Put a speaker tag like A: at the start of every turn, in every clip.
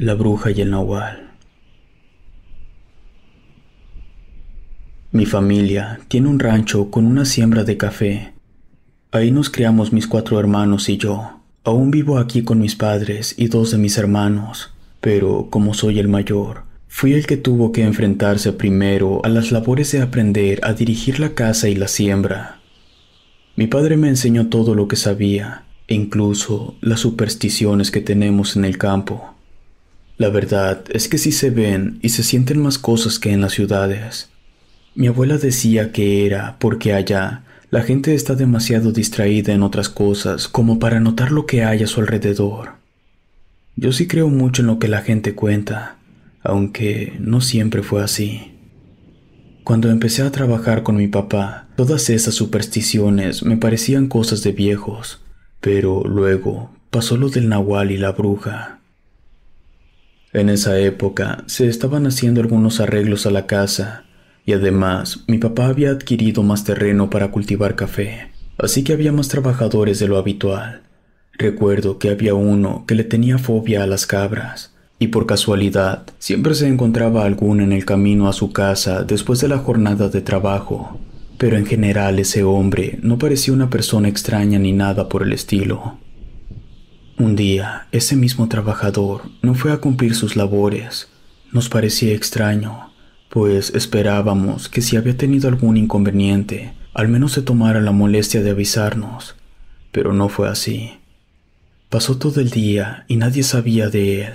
A: La bruja y el nahual. Mi familia tiene un rancho con una siembra de café. Ahí nos criamos mis cuatro hermanos y yo. Aún vivo aquí con mis padres y dos de mis hermanos, pero como soy el mayor, fui el que tuvo que enfrentarse primero a las labores de aprender a dirigir la casa y la siembra. Mi padre me enseñó todo lo que sabía, e incluso las supersticiones que tenemos en el campo. La verdad es que sí se ven y se sienten más cosas que en las ciudades. Mi abuela decía que era porque allá la gente está demasiado distraída en otras cosas como para notar lo que hay a su alrededor. Yo sí creo mucho en lo que la gente cuenta, aunque no siempre fue así. Cuando empecé a trabajar con mi papá, todas esas supersticiones me parecían cosas de viejos, pero luego pasó lo del nahual y la bruja. En esa época se estaban haciendo algunos arreglos a la casa y además mi papá había adquirido más terreno para cultivar café, así que había más trabajadores de lo habitual. Recuerdo que había uno que le tenía fobia a las cabras y por casualidad siempre se encontraba alguno en el camino a su casa después de la jornada de trabajo, pero en general ese hombre no parecía una persona extraña ni nada por el estilo. Un día, ese mismo trabajador no fue a cumplir sus labores. Nos parecía extraño, pues esperábamos que si había tenido algún inconveniente, al menos se tomara la molestia de avisarnos, pero no fue así. Pasó todo el día y nadie sabía de él,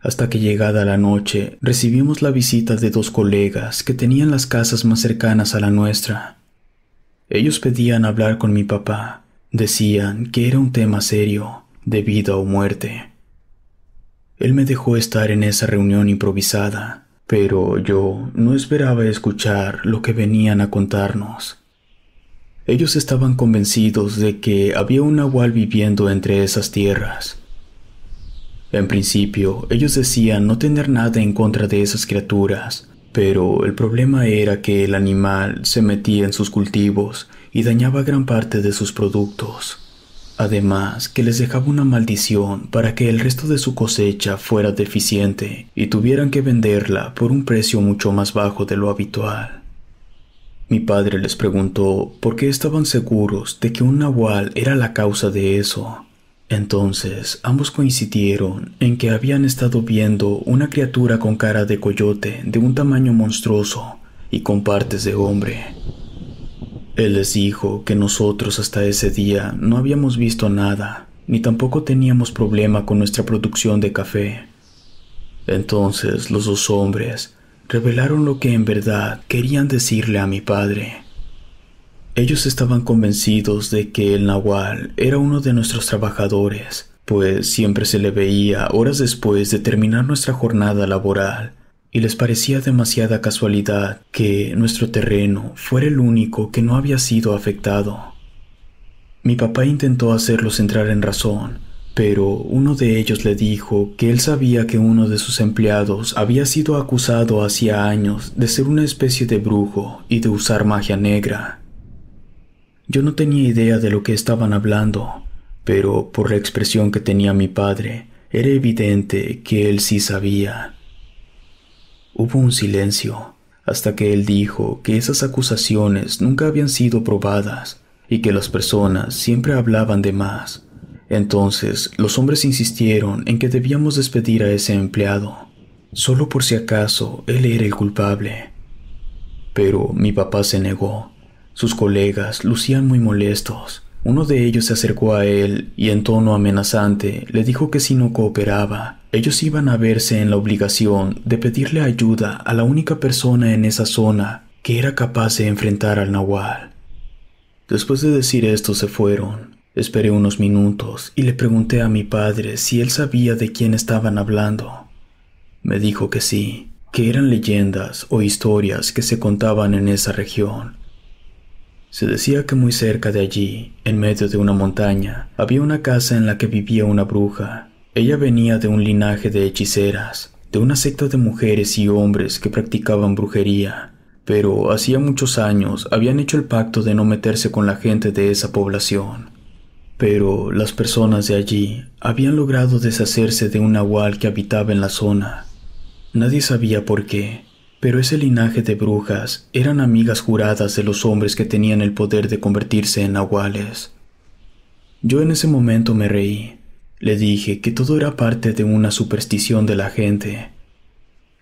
A: hasta que llegada la noche recibimos la visita de dos colegas que tenían las casas más cercanas a la nuestra. Ellos pedían hablar con mi papá, decían que era un tema serio de vida o muerte. Él me dejó estar en esa reunión improvisada, pero yo no esperaba escuchar lo que venían a contarnos. Ellos estaban convencidos de que había un nahual viviendo entre esas tierras. En principio, ellos decían no tener nada en contra de esas criaturas, pero el problema era que el animal se metía en sus cultivos y dañaba gran parte de sus productos además que les dejaba una maldición para que el resto de su cosecha fuera deficiente y tuvieran que venderla por un precio mucho más bajo de lo habitual. Mi padre les preguntó por qué estaban seguros de que un nahual era la causa de eso. Entonces ambos coincidieron en que habían estado viendo una criatura con cara de coyote de un tamaño monstruoso y con partes de hombre él les dijo que nosotros hasta ese día no habíamos visto nada, ni tampoco teníamos problema con nuestra producción de café. Entonces los dos hombres revelaron lo que en verdad querían decirle a mi padre. Ellos estaban convencidos de que el nahual era uno de nuestros trabajadores, pues siempre se le veía horas después de terminar nuestra jornada laboral y les parecía demasiada casualidad que nuestro terreno fuera el único que no había sido afectado. Mi papá intentó hacerlos entrar en razón, pero uno de ellos le dijo que él sabía que uno de sus empleados había sido acusado hacía años de ser una especie de brujo y de usar magia negra. Yo no tenía idea de lo que estaban hablando, pero por la expresión que tenía mi padre, era evidente que él sí sabía. Hubo un silencio, hasta que él dijo que esas acusaciones nunca habían sido probadas y que las personas siempre hablaban de más. Entonces los hombres insistieron en que debíamos despedir a ese empleado, solo por si acaso él era el culpable. Pero mi papá se negó. Sus colegas lucían muy molestos uno de ellos se acercó a él y en tono amenazante le dijo que si no cooperaba, ellos iban a verse en la obligación de pedirle ayuda a la única persona en esa zona que era capaz de enfrentar al nahual. Después de decir esto se fueron. Esperé unos minutos y le pregunté a mi padre si él sabía de quién estaban hablando. Me dijo que sí, que eran leyendas o historias que se contaban en esa región, se decía que muy cerca de allí, en medio de una montaña, había una casa en la que vivía una bruja. Ella venía de un linaje de hechiceras, de una secta de mujeres y hombres que practicaban brujería, pero hacía muchos años habían hecho el pacto de no meterse con la gente de esa población. Pero las personas de allí habían logrado deshacerse de un nahual que habitaba en la zona. Nadie sabía por qué, pero ese linaje de brujas eran amigas juradas de los hombres que tenían el poder de convertirse en nahuales. Yo en ese momento me reí. Le dije que todo era parte de una superstición de la gente.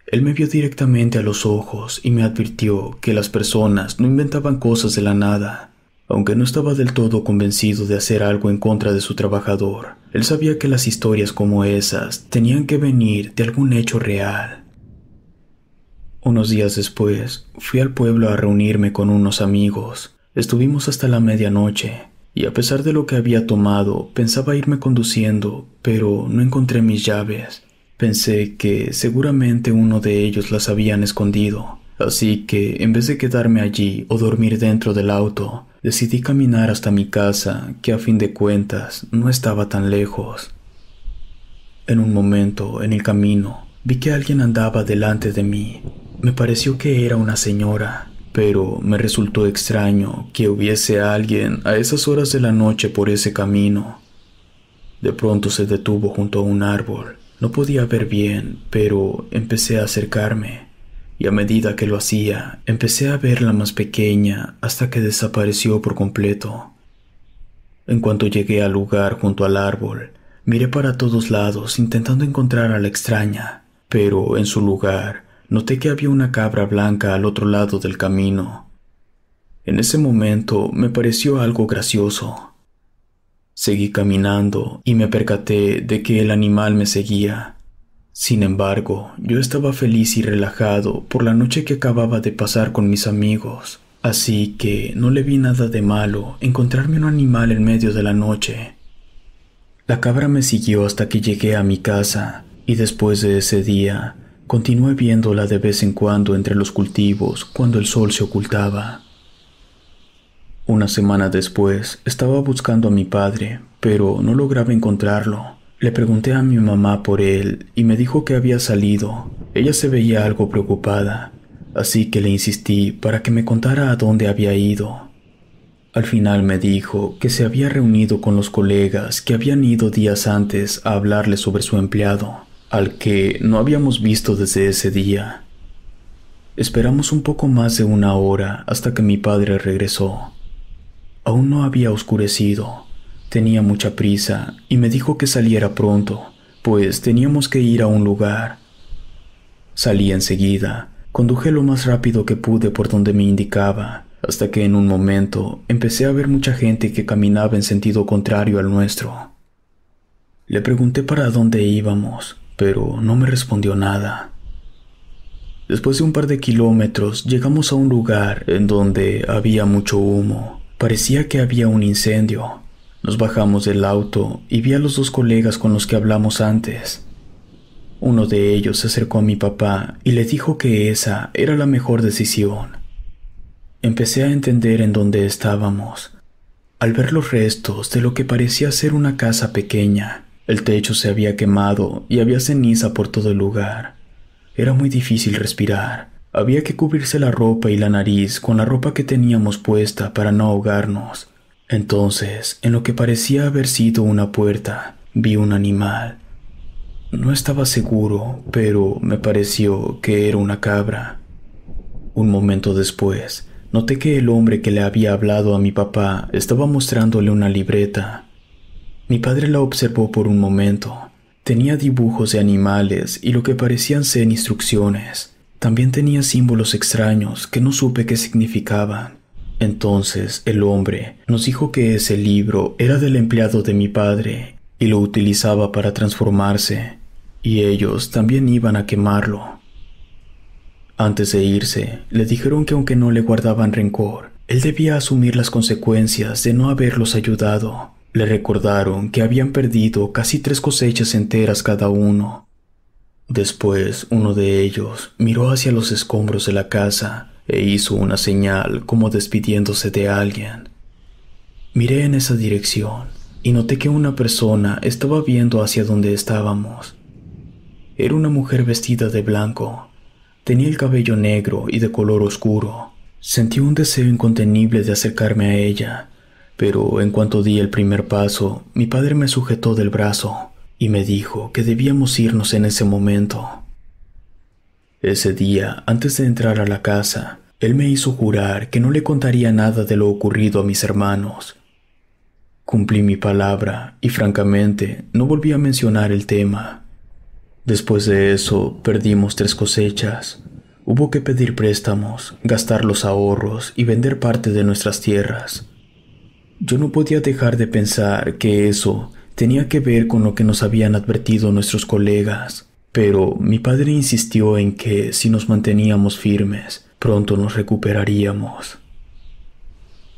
A: Él me vio directamente a los ojos y me advirtió que las personas no inventaban cosas de la nada. Aunque no estaba del todo convencido de hacer algo en contra de su trabajador, él sabía que las historias como esas tenían que venir de algún hecho real unos días después, fui al pueblo a reunirme con unos amigos. Estuvimos hasta la medianoche, y a pesar de lo que había tomado, pensaba irme conduciendo, pero no encontré mis llaves. Pensé que seguramente uno de ellos las habían escondido, así que en vez de quedarme allí o dormir dentro del auto, decidí caminar hasta mi casa, que a fin de cuentas no estaba tan lejos. En un momento, en el camino, vi que alguien andaba delante de mí, me pareció que era una señora, pero me resultó extraño que hubiese alguien a esas horas de la noche por ese camino. De pronto se detuvo junto a un árbol. No podía ver bien, pero empecé a acercarme, y a medida que lo hacía, empecé a verla más pequeña hasta que desapareció por completo. En cuanto llegué al lugar junto al árbol, miré para todos lados intentando encontrar a la extraña, pero en su lugar noté que había una cabra blanca al otro lado del camino. En ese momento me pareció algo gracioso. Seguí caminando y me percaté de que el animal me seguía. Sin embargo, yo estaba feliz y relajado por la noche que acababa de pasar con mis amigos, así que no le vi nada de malo encontrarme un animal en medio de la noche. La cabra me siguió hasta que llegué a mi casa, y después de ese día Continué viéndola de vez en cuando entre los cultivos cuando el sol se ocultaba. Una semana después estaba buscando a mi padre, pero no lograba encontrarlo. Le pregunté a mi mamá por él y me dijo que había salido. Ella se veía algo preocupada, así que le insistí para que me contara a dónde había ido. Al final me dijo que se había reunido con los colegas que habían ido días antes a hablarle sobre su empleado al que no habíamos visto desde ese día. Esperamos un poco más de una hora hasta que mi padre regresó. Aún no había oscurecido, tenía mucha prisa y me dijo que saliera pronto, pues teníamos que ir a un lugar. Salí enseguida, conduje lo más rápido que pude por donde me indicaba, hasta que en un momento empecé a ver mucha gente que caminaba en sentido contrario al nuestro. Le pregunté para dónde íbamos, pero no me respondió nada. Después de un par de kilómetros llegamos a un lugar en donde había mucho humo. Parecía que había un incendio. Nos bajamos del auto y vi a los dos colegas con los que hablamos antes. Uno de ellos se acercó a mi papá y le dijo que esa era la mejor decisión. Empecé a entender en dónde estábamos, al ver los restos de lo que parecía ser una casa pequeña el techo se había quemado y había ceniza por todo el lugar. Era muy difícil respirar. Había que cubrirse la ropa y la nariz con la ropa que teníamos puesta para no ahogarnos. Entonces, en lo que parecía haber sido una puerta, vi un animal. No estaba seguro, pero me pareció que era una cabra. Un momento después, noté que el hombre que le había hablado a mi papá estaba mostrándole una libreta mi padre la observó por un momento. Tenía dibujos de animales y lo que parecían ser instrucciones. También tenía símbolos extraños que no supe qué significaban. Entonces el hombre nos dijo que ese libro era del empleado de mi padre y lo utilizaba para transformarse, y ellos también iban a quemarlo. Antes de irse, le dijeron que aunque no le guardaban rencor, él debía asumir las consecuencias de no haberlos ayudado, le recordaron que habían perdido casi tres cosechas enteras cada uno. Después uno de ellos miró hacia los escombros de la casa e hizo una señal como despidiéndose de alguien. Miré en esa dirección y noté que una persona estaba viendo hacia donde estábamos. Era una mujer vestida de blanco. Tenía el cabello negro y de color oscuro. Sentí un deseo incontenible de acercarme a ella pero en cuanto di el primer paso, mi padre me sujetó del brazo y me dijo que debíamos irnos en ese momento. Ese día, antes de entrar a la casa, él me hizo jurar que no le contaría nada de lo ocurrido a mis hermanos. Cumplí mi palabra y francamente no volví a mencionar el tema. Después de eso, perdimos tres cosechas. Hubo que pedir préstamos, gastar los ahorros y vender parte de nuestras tierras. Yo no podía dejar de pensar que eso tenía que ver con lo que nos habían advertido nuestros colegas, pero mi padre insistió en que si nos manteníamos firmes, pronto nos recuperaríamos.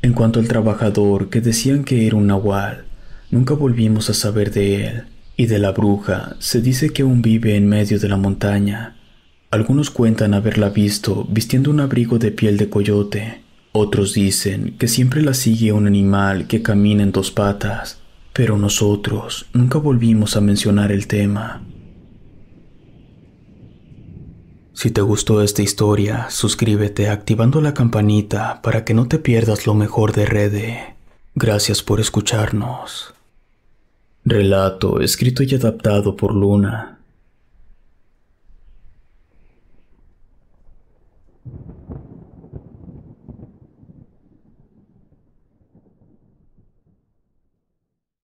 A: En cuanto al trabajador que decían que era un nahual, nunca volvimos a saber de él, y de la bruja se dice que aún vive en medio de la montaña. Algunos cuentan haberla visto vistiendo un abrigo de piel de coyote otros dicen que siempre la sigue un animal que camina en dos patas, pero nosotros nunca volvimos a mencionar el tema. Si te gustó esta historia, suscríbete activando la campanita para que no te pierdas lo mejor de Rede. Gracias por escucharnos. Relato escrito y adaptado por Luna.